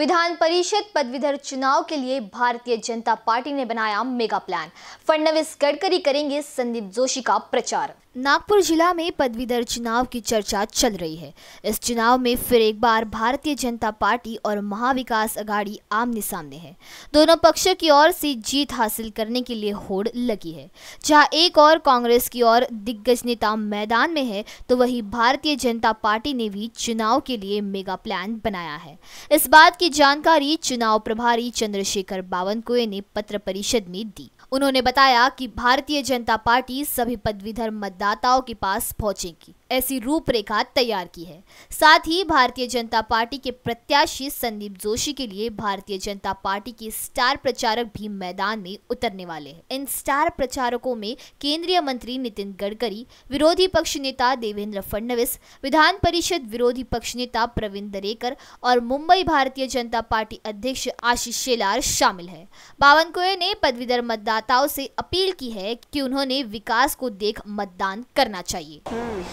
विधान परिषद पदवीधर चुनाव के लिए भारतीय जनता पार्टी ने बनाया मेगा प्लान फडणवीस गडकरी करेंगे संदीप जोशी का प्रचार नागपुर जिला में पदवीधर चुनाव की चर्चा चल रही है इस चुनाव में फिर एक बार भारतीय जनता पार्टी और महाविकास अघाड़ी आमने सामने है दोनों पक्षों की ओर से जीत हासिल करने के लिए होड़ लगी है जहां एक और कांग्रेस की ओर दिग्गज नेता मैदान में है तो वही भारतीय जनता पार्टी ने भी चुनाव के लिए मेगा प्लान बनाया है इस बात की जानकारी चुनाव प्रभारी चंद्रशेखर बावनकुए ने पत्र परिषद में दी उन्होंने बताया कि भारतीय जनता पार्टी सभी पदवीधर मत दाताओं के पास पहुंचेगी ऐसी रूपरेखा तैयार की है साथ ही भारतीय जनता पार्टी के प्रत्याशी संदीप जोशी के लिए भारतीय जनता पार्टी के स्टार प्रचारक भी मैदान में उतरने वाले हैं इन स्टार प्रचारकों में केंद्रीय मंत्री नितिन गडकरी विरोधी पक्ष नेता देवेंद्र फडणवीस विधान परिषद विरोधी पक्ष नेता प्रवीण दरेकर और मुंबई भारतीय जनता पार्टी अध्यक्ष आशीष शेलार शामिल है बावनकुए ने पदवीधर मतदाताओं से अपील की है की उन्होंने विकास को देख मतदान करना चाहिए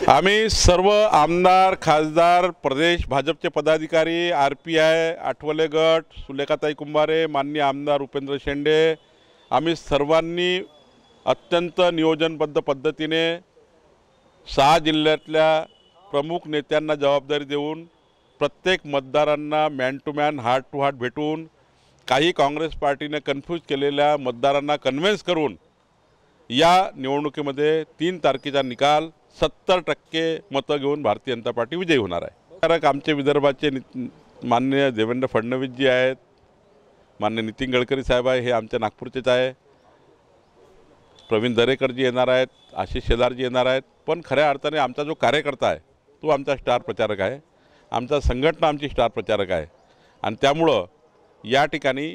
हाँ, आम्ही सर्व आमदार खासदार प्रदेश भाजपचे पदाधिकारी आर पी आय आठवले गट सुलेखाताई कुंभारे माननीय आमदार उपेंद्र शेंडे आम्ही सर्वांनी अत्यंत नियोजनबद्ध पद्धतीने सहा जिल्ह्यातल्या प्रमुख नेत्यांना जबाबदारी देऊन प्रत्येक मतदारांना man to man heart to heart भेटून काही काँग्रेस पार्टीने कन्फ्यूज केलेल्या मतदारांना कन्व्हेन्स करून या निवडणुकीमध्ये तीन तारखेचा निकाल सत्तर टक्के मतं घेऊन भारतीय जनता पार्टी विजयी होणार आहे कारण आमचे विदर्भाचे मान्य देवेंद्र फडणवीस जी आहेत मान्य नितीन गडकरी साहेब आहे हे आमच्या नागपूरचेच आहे प्रवीण दरेकरजी येणार आहेत आशिष शेलारजी येणार आहेत पण खऱ्या अर्थाने आमचा जो कार्यकर्ता आहे तो आमचा स्टार प्रचारक आहे आमचा संघटना आमची स्टार प्रचारक आहे आणि त्यामुळं या ठिकाणी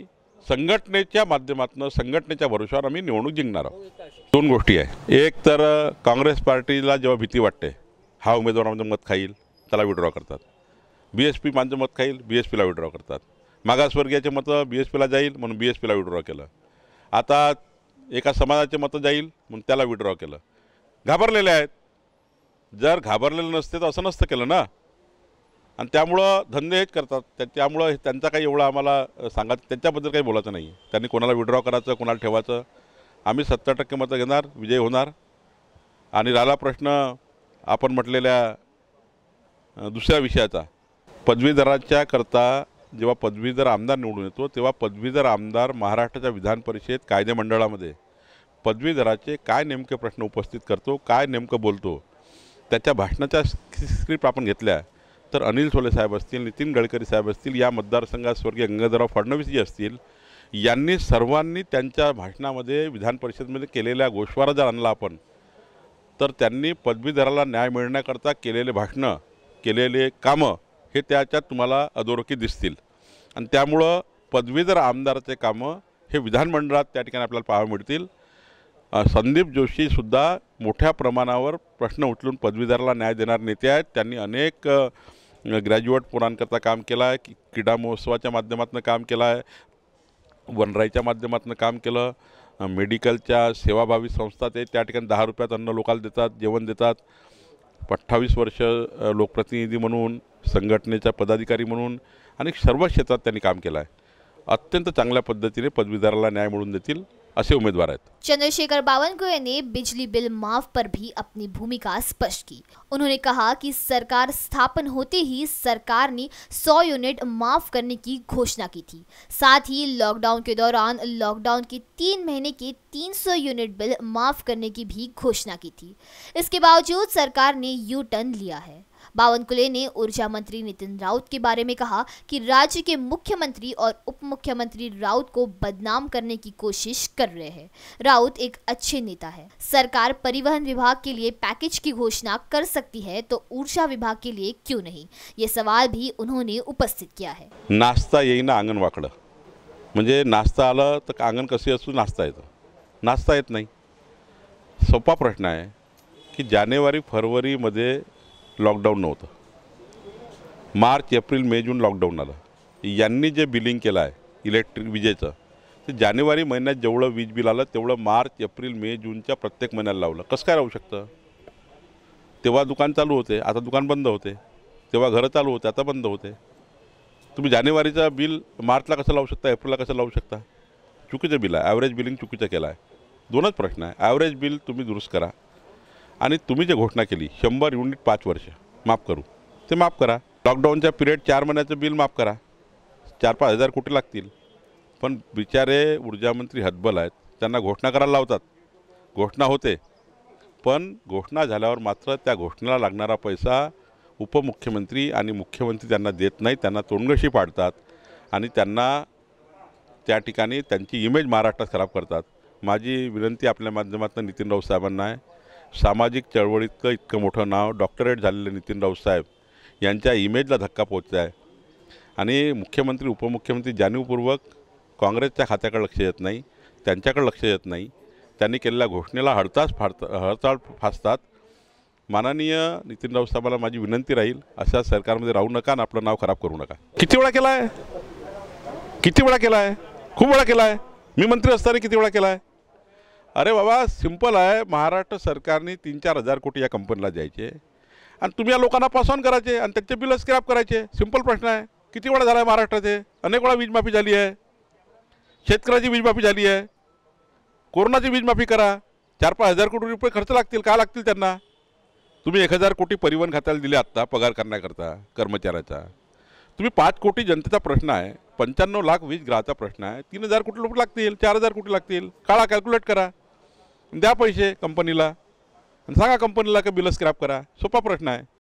संघटनेच्या माध्यमातून संघटनेच्या भरोशावर आम्ही निवडणूक जिंकणार आहोत दोन गोष्टी आहे एक तर काँग्रेस पार्टीला जेव्हा भीती वाटते हा उमेदवार माझं मत खाईल त्याला विड्रॉ करतात बी एस पी माझं मत खाईल बी एस पीला विड्रॉ करतात मागासवर्गीयाचे मतं बी एस पीला जाईल म्हणून बी एस पीला विड्रॉ केलं आता एका समाजाचे मतं जाईल म्हणून त्याला विड्रॉ केलं घाबरलेले आहेत जर घाबरलेलं नसते तर असं नसतं केलं ना आणि त्यामुळं धंदे हेच करतात त्या त्यामुळं त्यांचा काही एवढा आम्हाला सांगा त्यांच्याबद्दल काही बोलायचं नाही त्यांनी कोणाला विड्रॉ करायचं कोणाला ठेवायचं आम्ही सत्तर टक्के मतं घेणार विजय होणार आणि राहिला प्रश्न आपण म्हटलेल्या दुसऱ्या विषयाचा पदवीधराच्या करता जेव्हा पदवीधर आमदार निवडून येतो तेव्हा पदवीधर आमदार महाराष्ट्राच्या विधान परिषद कायदे मंडळामध्ये पदवीधराचे काय नेमके प्रश्न उपस्थित करतो काय नेमकं बोलतो त्याच्या भाषणाच्या स्क्रिप्ट आपण घेतल्या तर अनिल सोलेसाहेब साहेब असतील नितीन गडकरी साहेब असतील या मतदारसंघात स्वर्गीय गंगाधरराव फडणवीस जी असतील यांनी सर्वांनी त्यांच्या भाषणामध्ये विधान परिषदेमध्ये केलेल्या गोषवारा जर आणला आपण तर त्यांनी पदवीधराला न्याय मिळण्याकरता केलेले भाषणं केलेले कामं हे त्याच्यात तुम्हाला अधोरोखी दिसतील आणि त्यामुळं पदवीधर आमदाराचे कामं हे विधानमंडळात त्या ठिकाणी आपल्याला पाहावं मिळतील संदीप जोशीसुद्धा मोठ्या प्रमाणावर प्रश्न उचलून पदवीधराला न्याय देणारे नेते आहेत त्यांनी अनेक ग्रॅज्युएट पोरांकरता काम केलं आहे की क्रीडा महोत्सवाच्या माध्यमातून काम केलं आहे वनराईच्या माध्यमातून काम केलं मेडिकलच्या सेवाभावी संस्था ते त्या ठिकाणी दहा रुपयात अन्न लोकाला देतात जेवण देतात अठ्ठावीस वर्ष लोकप्रतिनिधी म्हणून संघटनेचा पदाधिकारी म्हणून आणि सर्व क्षेत्रात त्यांनी काम केलं आहे अत्यंत चांगल्या पद्धतीने पदवीधराला न्याय मिळवून देतील असे उम्मीदवार आहेत चंद्रशेखर बावनकुळे ने बिजली बिल माफ पर भी अपनी भूमिका स्पष्ट की उन्होंने कहा कि सरकार स्थापन होते ही सरकार ने 100 यूनिट माफ करने की घोषणा की थी साथ ही लॉकडाउन के दौरान लॉकडाउन के तीन महीने के 300 यूनिट बिल माफ करने की भी घोषणा की थी इसके बावजूद सरकार ने यू टर्न लिया है बावनकुले ने ऊर्जा मंत्री नितिन राउत के बारे में कहा कि राज्य के मुख्यमंत्री और उप मुख्यमंत्री राउत को बदनाम करने की कोशिश कर रहे हैं राउत एक अच्छे नेता है सरकार परिवहन विभाग के लिए पैकेज की घोषणा कर सकती है तो ऊर्जा विभाग के लिए क्यों नहीं ये सवाल भी उन्होंने उपस्थित किया है नाश्ता यही ना आंगन वाकड़ा म्हणजे नाश्ता आलं तर आंगन कशी असू नाश्ता येतं नाश्ता येत नाही सोपा प्रश्न आहे की जानेवारी फरवरीमध्ये लॉकडाऊन नव्हतं मार्च एप्रिल मे जून लॉकडाऊन आलं यांनी जे बिलिंग केलं आहे इलेक्ट्रिक विजेचं ते जानेवारी महिन्यात जेवढं वीज बिल आलं तेवढं मार्च एप्रिल मे जूनच्या प्रत्येक महिन्याला लावलं कसं काय राहू शकतं तेव्हा दुकान चालू होते आता दुकान बंद होते तेव्हा घरं चालू होते आता बंद होते तुम्ही जानेवारीचं बिल मार्चला कसं लावू शकता एप्रिलला कसं लावू शकता चुकीचं बिल आहे ॲव्हरेज बिलिंग चुकीचं केलं आहे दोनच प्रश्न आहे ॲव्हरेज बिल तुम्ही दुरुस्त करा आणि तुम्ही जे घोषणा केली शंभर युनिट पाच वर्ष माफ करू ते माफ करा लॉकडाऊनच्या पिरियड चार महिन्याचं बिल माफ करा चार पाच हजार कुठे लागतील पण बिचारे ऊर्जामंत्री हतबल आहेत त्यांना घोषणा करायला लावतात घोषणा होते पण घोषणा झाल्यावर मात्र त्या घोषणेला लागणारा पैसा उपमुख्यमंत्री आणि मुख्यमंत्री त्यांना देत नाही त्यांना तोंडगशी पाडतात आणि त्यांना त्या ठिकाणी त्यांची इमेज महाराष्ट्रात खराब करतात माझी विनंती आपल्या माध्यमातून नितीन साहेबांना आहे सामाजिक चळवळीतलं इतकं मोठं नाव डॉक्टरेट झालेलं नितीन साहेब यांच्या इमेजला धक्का पोहोचत आहे आणि मुख्यमंत्री उपमुख्यमंत्री जाणीवपूर्वक काँग्रेसच्या खात्याकडे लक्ष देत नाही त्यांच्याकडे लक्ष देत नाही त्यांनी केलेल्या घोषणेला हडतास फाडता हडताळ फासतात माननीय नितीन राऊतसाहेबाला माझी विनंती राहील अशा सरकारमध्ये राहू नका आणि आपलं नाव खराब करू नका किती वेळा केला आहे किती वेळा केला आहे खूप वेळा केला आहे मी मंत्री असताना किती वेळा केला आहे अरे बाबा सिंपल आहे महाराष्ट्र सरकारने तीन चार हजार कोटी या कंपनीला द्यायचे आणि तुम्ही या लोकांना पास करायचे आणि त्यांचे बिल स्क्रॅप करायचे सिंपल प्रश्न आहे किती वेळा झाला आहे महाराष्ट्राचे अनेक वेळा वीजमाफी झाली आहे शेतकऱ्याची वीजमाफी झाली आहे कोरोनाची वीजमाफी करा चार पाच हजार कोटी रुपये खर्च लागतील का लागतील त्यांना तुम्ही एक हजार कोटी परिवहन खात्याला दिले आत्ता पगार करण्याकरता कर्मचाऱ्याचा तुम्ही पाच कोटी जनतेचा प्रश्न आहे पंच्याण्णव लाख वीज ग्राहकाचा प्रश्न आहे तीन हजार कोटी रुपये लागतील चार हजार कोटी लागतील काळा कॅल्क्युलेट करा द्या पैसे कंपनीला सांगा कंपनीला का बिल स्क्रॅप करा सोपा प्रश्न आहे